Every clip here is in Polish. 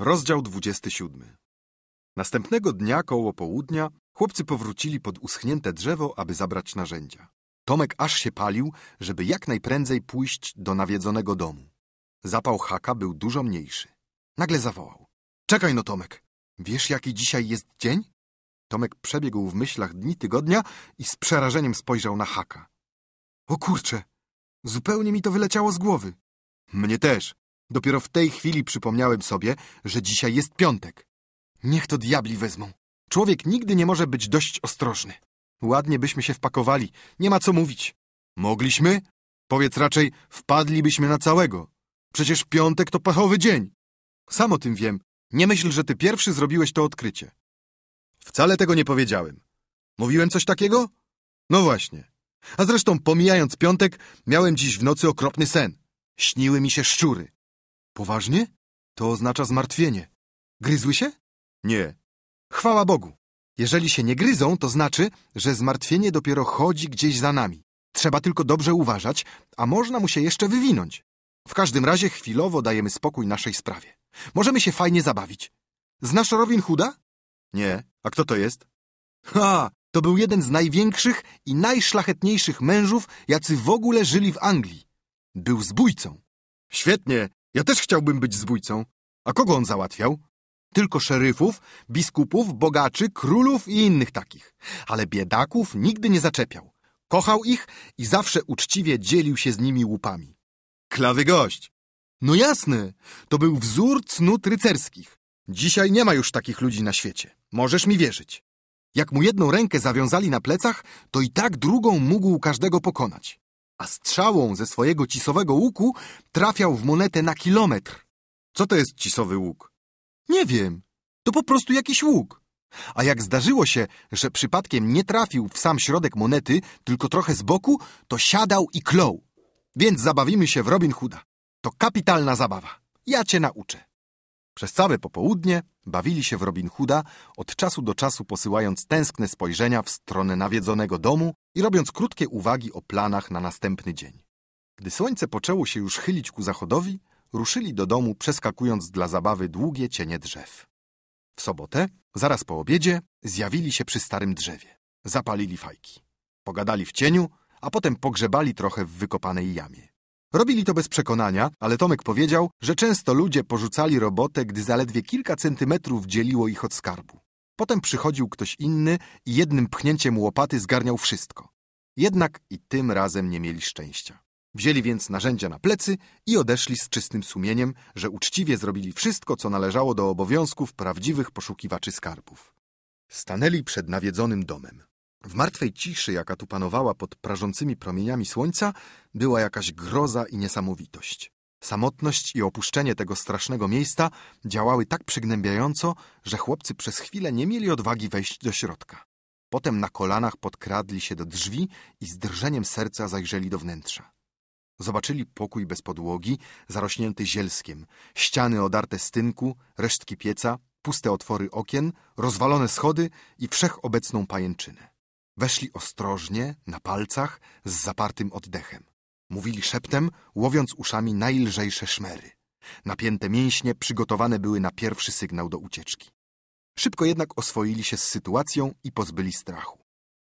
Rozdział 27 Następnego dnia koło południa chłopcy powrócili pod uschnięte drzewo, aby zabrać narzędzia. Tomek aż się palił, żeby jak najprędzej pójść do nawiedzonego domu. Zapał haka był dużo mniejszy. Nagle zawołał. Czekaj no, Tomek. Wiesz, jaki dzisiaj jest dzień? Tomek przebiegł w myślach dni tygodnia i z przerażeniem spojrzał na haka. O kurcze, zupełnie mi to wyleciało z głowy. Mnie też, Dopiero w tej chwili przypomniałem sobie, że dzisiaj jest piątek. Niech to diabli wezmą. Człowiek nigdy nie może być dość ostrożny. Ładnie byśmy się wpakowali, nie ma co mówić. Mogliśmy? Powiedz raczej, wpadlibyśmy na całego. Przecież piątek to pachowy dzień. Sam o tym wiem. Nie myśl, że ty pierwszy zrobiłeś to odkrycie. Wcale tego nie powiedziałem. Mówiłem coś takiego? No właśnie. A zresztą, pomijając piątek, miałem dziś w nocy okropny sen. Śniły mi się szczury. Poważnie? To oznacza zmartwienie. Gryzły się? Nie. Chwała Bogu. Jeżeli się nie gryzą, to znaczy, że zmartwienie dopiero chodzi gdzieś za nami. Trzeba tylko dobrze uważać, a można mu się jeszcze wywinąć. W każdym razie chwilowo dajemy spokój naszej sprawie. Możemy się fajnie zabawić. Znasz Robin Hooda? Nie. A kto to jest? Ha! To był jeden z największych i najszlachetniejszych mężów, jacy w ogóle żyli w Anglii. Był zbójcą. Świetnie. Ja też chciałbym być zbójcą. A kogo on załatwiał? Tylko szeryfów, biskupów, bogaczy, królów i innych takich. Ale biedaków nigdy nie zaczepiał. Kochał ich i zawsze uczciwie dzielił się z nimi łupami. Klawy gość! No jasne, to był wzór cnót rycerskich. Dzisiaj nie ma już takich ludzi na świecie. Możesz mi wierzyć. Jak mu jedną rękę zawiązali na plecach, to i tak drugą mógł każdego pokonać a strzałą ze swojego cisowego łuku trafiał w monetę na kilometr. Co to jest cisowy łuk? Nie wiem. To po prostu jakiś łuk. A jak zdarzyło się, że przypadkiem nie trafił w sam środek monety, tylko trochę z boku, to siadał i klął. Więc zabawimy się w Robin Hooda. To kapitalna zabawa. Ja cię nauczę. Przez całe popołudnie bawili się w Robin Hooda, od czasu do czasu posyłając tęskne spojrzenia w stronę nawiedzonego domu i robiąc krótkie uwagi o planach na następny dzień. Gdy słońce poczęło się już chylić ku zachodowi, ruszyli do domu, przeskakując dla zabawy długie cienie drzew. W sobotę, zaraz po obiedzie, zjawili się przy starym drzewie. Zapalili fajki. Pogadali w cieniu, a potem pogrzebali trochę w wykopanej jamie. Robili to bez przekonania, ale Tomek powiedział, że często ludzie porzucali robotę, gdy zaledwie kilka centymetrów dzieliło ich od skarbu. Potem przychodził ktoś inny i jednym pchnięciem łopaty zgarniał wszystko. Jednak i tym razem nie mieli szczęścia. Wzięli więc narzędzia na plecy i odeszli z czystym sumieniem, że uczciwie zrobili wszystko, co należało do obowiązków prawdziwych poszukiwaczy skarbów. Stanęli przed nawiedzonym domem. W martwej ciszy, jaka tu panowała pod prażącymi promieniami słońca, była jakaś groza i niesamowitość. Samotność i opuszczenie tego strasznego miejsca działały tak przygnębiająco, że chłopcy przez chwilę nie mieli odwagi wejść do środka. Potem na kolanach podkradli się do drzwi i z drżeniem serca zajrzeli do wnętrza. Zobaczyli pokój bez podłogi, zarośnięty zielskiem, ściany odarte z tynku, resztki pieca, puste otwory okien, rozwalone schody i wszechobecną pajęczynę. Weszli ostrożnie, na palcach, z zapartym oddechem. Mówili szeptem, łowiąc uszami najlżejsze szmery. Napięte mięśnie przygotowane były na pierwszy sygnał do ucieczki. Szybko jednak oswoili się z sytuacją i pozbyli strachu.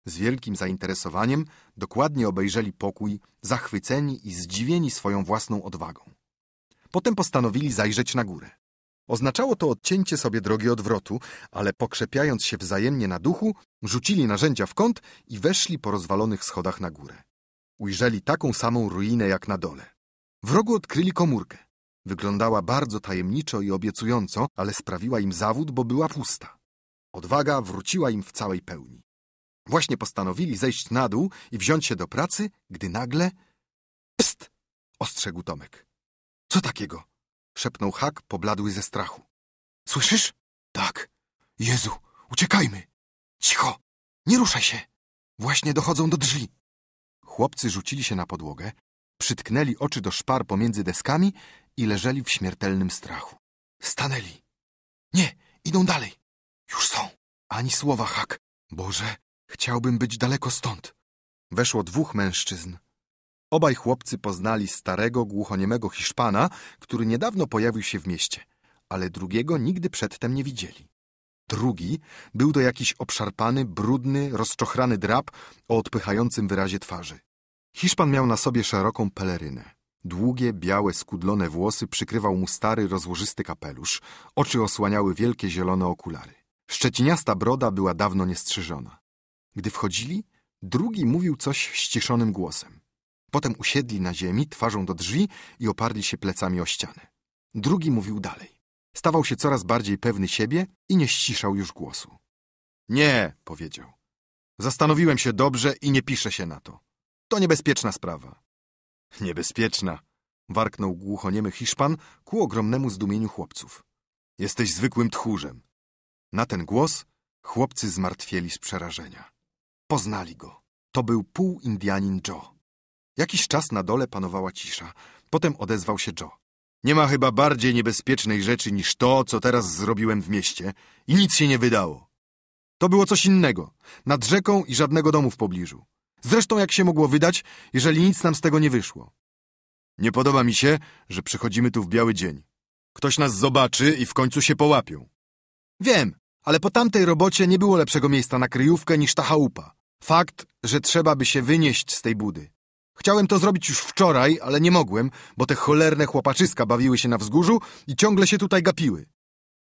Z wielkim zainteresowaniem dokładnie obejrzeli pokój, zachwyceni i zdziwieni swoją własną odwagą. Potem postanowili zajrzeć na górę. Oznaczało to odcięcie sobie drogi odwrotu, ale pokrzepiając się wzajemnie na duchu, rzucili narzędzia w kąt i weszli po rozwalonych schodach na górę. Ujrzeli taką samą ruinę jak na dole. W rogu odkryli komórkę. Wyglądała bardzo tajemniczo i obiecująco, ale sprawiła im zawód, bo była pusta. Odwaga wróciła im w całej pełni. Właśnie postanowili zejść na dół i wziąć się do pracy, gdy nagle... Pst! ostrzegł Tomek. Co takiego? szepnął Hak, pobladły ze strachu. Słyszysz? Tak. Jezu, uciekajmy! Cicho! Nie ruszaj się! Właśnie dochodzą do drzwi. Chłopcy rzucili się na podłogę, przytknęli oczy do szpar pomiędzy deskami i leżeli w śmiertelnym strachu. Stanęli. Nie, idą dalej. Już są. Ani słowa, Hak. Boże, chciałbym być daleko stąd. Weszło dwóch mężczyzn. Obaj chłopcy poznali starego, głuchoniemego Hiszpana, który niedawno pojawił się w mieście, ale drugiego nigdy przedtem nie widzieli. Drugi był to jakiś obszarpany, brudny, rozczochrany drab o odpychającym wyrazie twarzy. Hiszpan miał na sobie szeroką pelerynę. Długie, białe, skudlone włosy przykrywał mu stary, rozłożysty kapelusz. Oczy osłaniały wielkie, zielone okulary. Szczeciniasta broda była dawno niestrzyżona. Gdy wchodzili, drugi mówił coś ściszonym głosem. Potem usiedli na ziemi, twarzą do drzwi i oparli się plecami o ścianę. Drugi mówił dalej. Stawał się coraz bardziej pewny siebie i nie ściszał już głosu. Nie, powiedział. Zastanowiłem się dobrze i nie piszę się na to. To niebezpieczna sprawa. Niebezpieczna, warknął głuchoniemy Hiszpan ku ogromnemu zdumieniu chłopców. Jesteś zwykłym tchórzem. Na ten głos chłopcy zmartwieli z przerażenia. Poznali go. To był pół Joe. Jakiś czas na dole panowała cisza. Potem odezwał się Joe. Nie ma chyba bardziej niebezpiecznej rzeczy niż to, co teraz zrobiłem w mieście i nic się nie wydało. To było coś innego. Nad rzeką i żadnego domu w pobliżu. Zresztą jak się mogło wydać, jeżeli nic nam z tego nie wyszło. Nie podoba mi się, że przychodzimy tu w biały dzień. Ktoś nas zobaczy i w końcu się połapią. Wiem, ale po tamtej robocie nie było lepszego miejsca na kryjówkę niż ta chałupa. Fakt, że trzeba by się wynieść z tej budy. Chciałem to zrobić już wczoraj, ale nie mogłem, bo te cholerne chłopaczyska bawiły się na wzgórzu i ciągle się tutaj gapiły.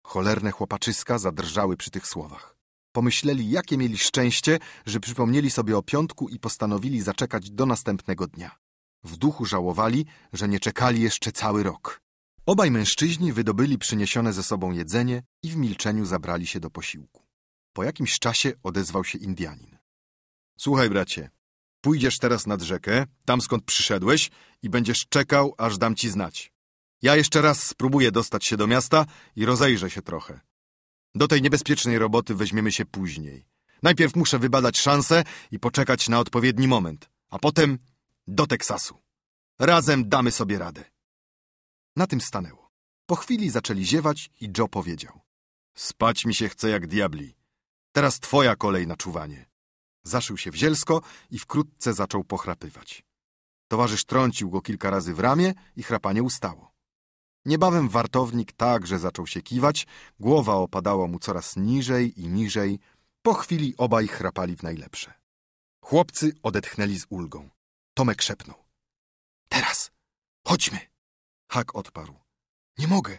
Cholerne chłopaczyska zadrżały przy tych słowach. Pomyśleli, jakie mieli szczęście, że przypomnieli sobie o piątku i postanowili zaczekać do następnego dnia. W duchu żałowali, że nie czekali jeszcze cały rok. Obaj mężczyźni wydobyli przyniesione ze sobą jedzenie i w milczeniu zabrali się do posiłku. Po jakimś czasie odezwał się Indianin. Słuchaj, bracie, Pójdziesz teraz nad rzekę, tam skąd przyszedłeś i będziesz czekał, aż dam ci znać. Ja jeszcze raz spróbuję dostać się do miasta i rozejrzę się trochę. Do tej niebezpiecznej roboty weźmiemy się później. Najpierw muszę wybadać szansę i poczekać na odpowiedni moment, a potem do Teksasu. Razem damy sobie radę. Na tym stanęło. Po chwili zaczęli ziewać i Joe powiedział. Spać mi się chce jak diabli. Teraz twoja kolej na czuwanie. Zaszył się w zielsko i wkrótce zaczął pochrapywać. Towarzysz trącił go kilka razy w ramię i chrapanie ustało. Niebawem wartownik także zaczął się kiwać, głowa opadała mu coraz niżej i niżej. Po chwili obaj chrapali w najlepsze. Chłopcy odetchnęli z ulgą. Tomek szepnął. Teraz, chodźmy. Hak odparł. Nie mogę.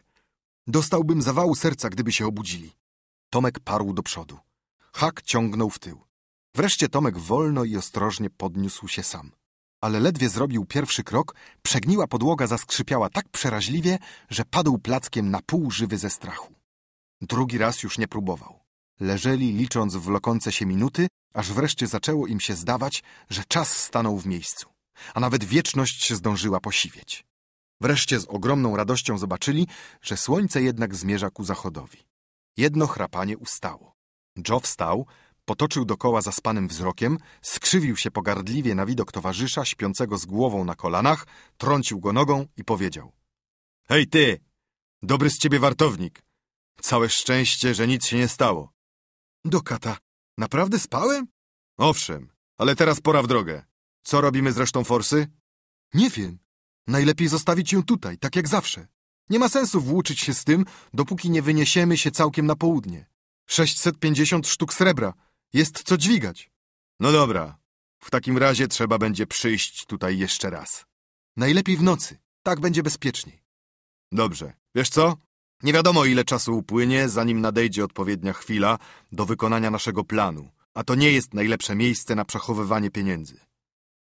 Dostałbym zawału serca, gdyby się obudzili. Tomek parł do przodu. Hak ciągnął w tył. Wreszcie Tomek wolno i ostrożnie podniósł się sam. Ale ledwie zrobił pierwszy krok, przegniła podłoga zaskrzypiała tak przeraźliwie, że padł plackiem na pół żywy ze strachu. Drugi raz już nie próbował. Leżeli licząc w lokące się minuty, aż wreszcie zaczęło im się zdawać, że czas stanął w miejscu, a nawet wieczność się zdążyła posiwieć. Wreszcie z ogromną radością zobaczyli, że słońce jednak zmierza ku zachodowi. Jedno chrapanie ustało. Joe wstał, Potoczył dokoła zaspanym wzrokiem, skrzywił się pogardliwie na widok towarzysza śpiącego z głową na kolanach, trącił go nogą i powiedział. Hej ty! Dobry z ciebie wartownik. Całe szczęście, że nic się nie stało. Do kata. Naprawdę spałem? Owszem, ale teraz pora w drogę. Co robimy z resztą forsy? Nie wiem. Najlepiej zostawić ją tutaj, tak jak zawsze. Nie ma sensu włóczyć się z tym, dopóki nie wyniesiemy się całkiem na południe. 650 sztuk srebra. Jest co dźwigać. No dobra, w takim razie trzeba będzie przyjść tutaj jeszcze raz. Najlepiej w nocy, tak będzie bezpieczniej. Dobrze, wiesz co? Nie wiadomo ile czasu upłynie, zanim nadejdzie odpowiednia chwila do wykonania naszego planu, a to nie jest najlepsze miejsce na przechowywanie pieniędzy.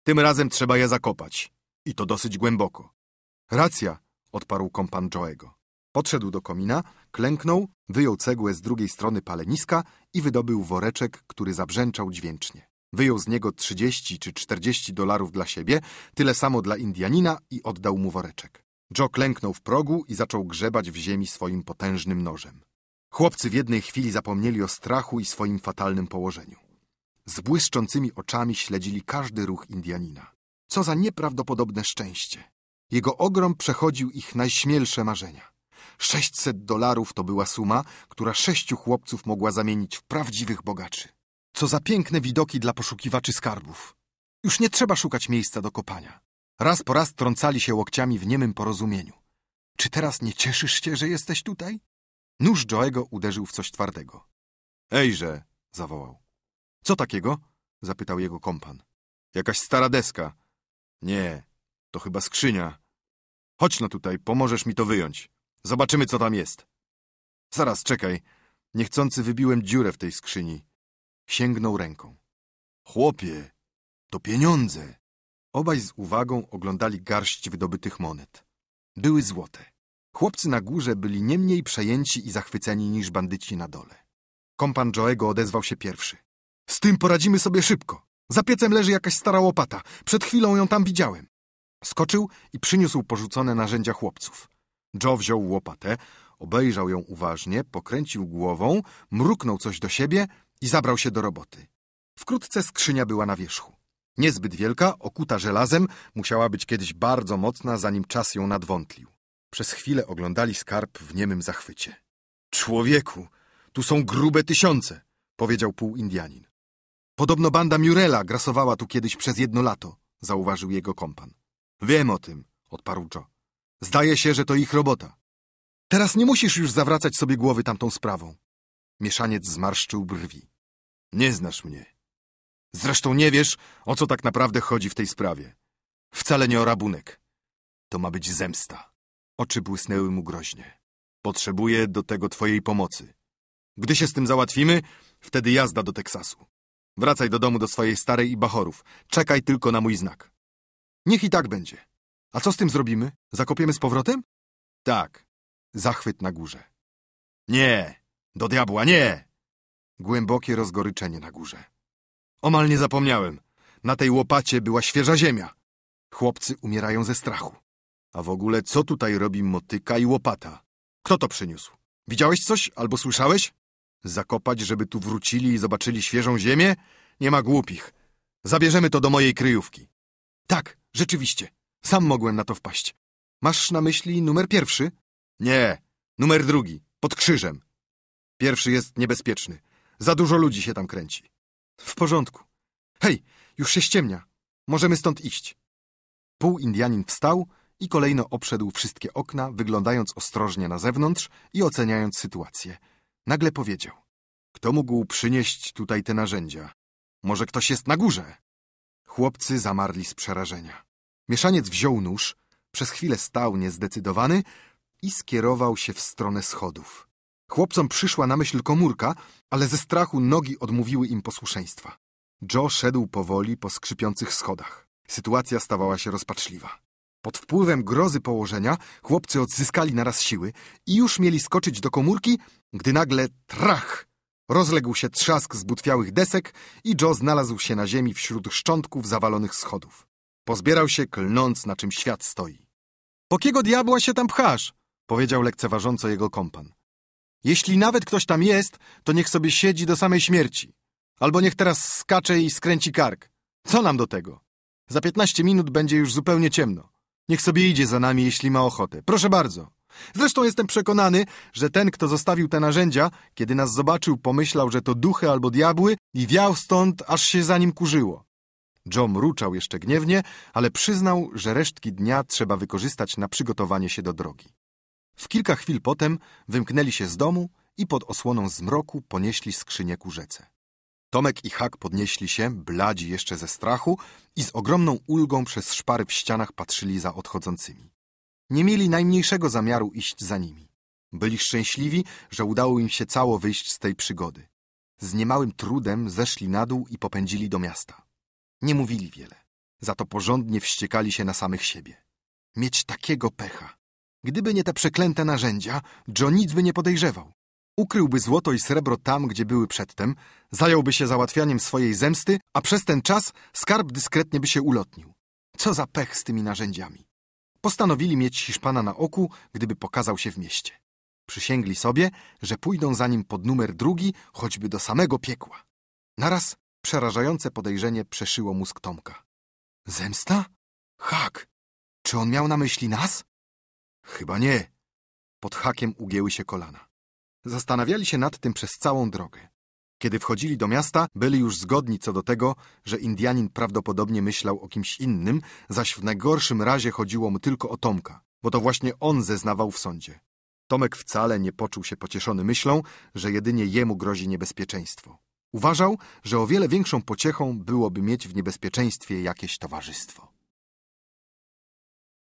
Tym razem trzeba je zakopać. I to dosyć głęboko. Racja, odparł kompan Joego. Podszedł do komina Klęknął, wyjął cegłę z drugiej strony paleniska i wydobył woreczek, który zabrzęczał dźwięcznie. Wyjął z niego 30 czy 40 dolarów dla siebie, tyle samo dla Indianina i oddał mu woreczek. Joe klęknął w progu i zaczął grzebać w ziemi swoim potężnym nożem. Chłopcy w jednej chwili zapomnieli o strachu i swoim fatalnym położeniu. Z błyszczącymi oczami śledzili każdy ruch Indianina. Co za nieprawdopodobne szczęście! Jego ogrom przechodził ich najśmielsze marzenia. Sześćset dolarów to była suma, która sześciu chłopców mogła zamienić w prawdziwych bogaczy. Co za piękne widoki dla poszukiwaczy skarbów. Już nie trzeba szukać miejsca do kopania. Raz po raz trącali się łokciami w niemym porozumieniu. Czy teraz nie cieszysz się, że jesteś tutaj? Nóż Joego uderzył w coś twardego. Ejże, zawołał. Co takiego? zapytał jego kompan. Jakaś stara deska. Nie, to chyba skrzynia. Chodź no tutaj, pomożesz mi to wyjąć. Zobaczymy, co tam jest. Zaraz, czekaj. Niechcący wybiłem dziurę w tej skrzyni. Sięgnął ręką. Chłopie, to pieniądze. Obaj z uwagą oglądali garść wydobytych monet. Były złote. Chłopcy na górze byli nie mniej przejęci i zachwyceni niż bandyci na dole. Kompan Joego odezwał się pierwszy. Z tym poradzimy sobie szybko. Za piecem leży jakaś stara łopata. Przed chwilą ją tam widziałem. Skoczył i przyniósł porzucone narzędzia chłopców. Joe wziął łopatę, obejrzał ją uważnie, pokręcił głową, mruknął coś do siebie i zabrał się do roboty. Wkrótce skrzynia była na wierzchu. Niezbyt wielka, okuta żelazem, musiała być kiedyś bardzo mocna, zanim czas ją nadwątlił. Przez chwilę oglądali skarb w niemym zachwycie. Człowieku, tu są grube tysiące, powiedział półindianin. Podobno banda Murela grasowała tu kiedyś przez jedno lato, zauważył jego kompan. Wiem o tym, odparł Joe. Zdaje się, że to ich robota. Teraz nie musisz już zawracać sobie głowy tamtą sprawą. Mieszaniec zmarszczył brwi. Nie znasz mnie. Zresztą nie wiesz, o co tak naprawdę chodzi w tej sprawie. Wcale nie o rabunek. To ma być zemsta. Oczy błysnęły mu groźnie. Potrzebuję do tego twojej pomocy. Gdy się z tym załatwimy, wtedy jazda do Teksasu. Wracaj do domu do swojej starej i bachorów. Czekaj tylko na mój znak. Niech i tak będzie. A co z tym zrobimy? Zakopiemy z powrotem? Tak. Zachwyt na górze. Nie! Do diabła, nie! Głębokie rozgoryczenie na górze. Omal nie zapomniałem. Na tej łopacie była świeża ziemia. Chłopcy umierają ze strachu. A w ogóle co tutaj robi motyka i łopata? Kto to przyniósł? Widziałeś coś albo słyszałeś? Zakopać, żeby tu wrócili i zobaczyli świeżą ziemię? Nie ma głupich. Zabierzemy to do mojej kryjówki. Tak, rzeczywiście. Sam mogłem na to wpaść. Masz na myśli numer pierwszy? Nie, numer drugi, pod krzyżem. Pierwszy jest niebezpieczny. Za dużo ludzi się tam kręci. W porządku. Hej, już się ściemnia. Możemy stąd iść. Pół Indianin wstał i kolejno obszedł wszystkie okna, wyglądając ostrożnie na zewnątrz i oceniając sytuację. Nagle powiedział. Kto mógł przynieść tutaj te narzędzia? Może ktoś jest na górze? Chłopcy zamarli z przerażenia. Mieszaniec wziął nóż, przez chwilę stał niezdecydowany i skierował się w stronę schodów. Chłopcom przyszła na myśl komórka, ale ze strachu nogi odmówiły im posłuszeństwa. Joe szedł powoli po skrzypiących schodach. Sytuacja stawała się rozpaczliwa. Pod wpływem grozy położenia chłopcy odzyskali naraz siły i już mieli skoczyć do komórki, gdy nagle trach! Rozległ się trzask zbutwiałych desek i Joe znalazł się na ziemi wśród szczątków zawalonych schodów. Pozbierał się, klnąc, na czym świat stoi. Po kiego diabła się tam pchasz? Powiedział lekceważąco jego kompan. Jeśli nawet ktoś tam jest, to niech sobie siedzi do samej śmierci. Albo niech teraz skacze i skręci kark. Co nam do tego? Za piętnaście minut będzie już zupełnie ciemno. Niech sobie idzie za nami, jeśli ma ochotę. Proszę bardzo. Zresztą jestem przekonany, że ten, kto zostawił te narzędzia, kiedy nas zobaczył, pomyślał, że to duchy albo diabły i wiał stąd, aż się za nim kurzyło. Joe mruczał jeszcze gniewnie, ale przyznał, że resztki dnia trzeba wykorzystać na przygotowanie się do drogi. W kilka chwil potem wymknęli się z domu i pod osłoną zmroku ponieśli skrzynię ku rzece. Tomek i Hak podnieśli się, bladzi jeszcze ze strachu i z ogromną ulgą przez szpary w ścianach patrzyli za odchodzącymi. Nie mieli najmniejszego zamiaru iść za nimi. Byli szczęśliwi, że udało im się cało wyjść z tej przygody. Z niemałym trudem zeszli na dół i popędzili do miasta. Nie mówili wiele, za to porządnie wściekali się na samych siebie. Mieć takiego pecha. Gdyby nie te przeklęte narzędzia, John nic by nie podejrzewał. Ukryłby złoto i srebro tam, gdzie były przedtem, zająłby się załatwianiem swojej zemsty, a przez ten czas skarb dyskretnie by się ulotnił. Co za pech z tymi narzędziami. Postanowili mieć Hiszpana na oku, gdyby pokazał się w mieście. Przysięgli sobie, że pójdą za nim pod numer drugi, choćby do samego piekła. Naraz Przerażające podejrzenie przeszyło mózg Tomka. Zemsta? Hak! Czy on miał na myśli nas? Chyba nie. Pod hakiem ugięły się kolana. Zastanawiali się nad tym przez całą drogę. Kiedy wchodzili do miasta, byli już zgodni co do tego, że Indianin prawdopodobnie myślał o kimś innym, zaś w najgorszym razie chodziło mu tylko o Tomka, bo to właśnie on zeznawał w sądzie. Tomek wcale nie poczuł się pocieszony myślą, że jedynie jemu grozi niebezpieczeństwo. Uważał, że o wiele większą pociechą byłoby mieć w niebezpieczeństwie jakieś towarzystwo.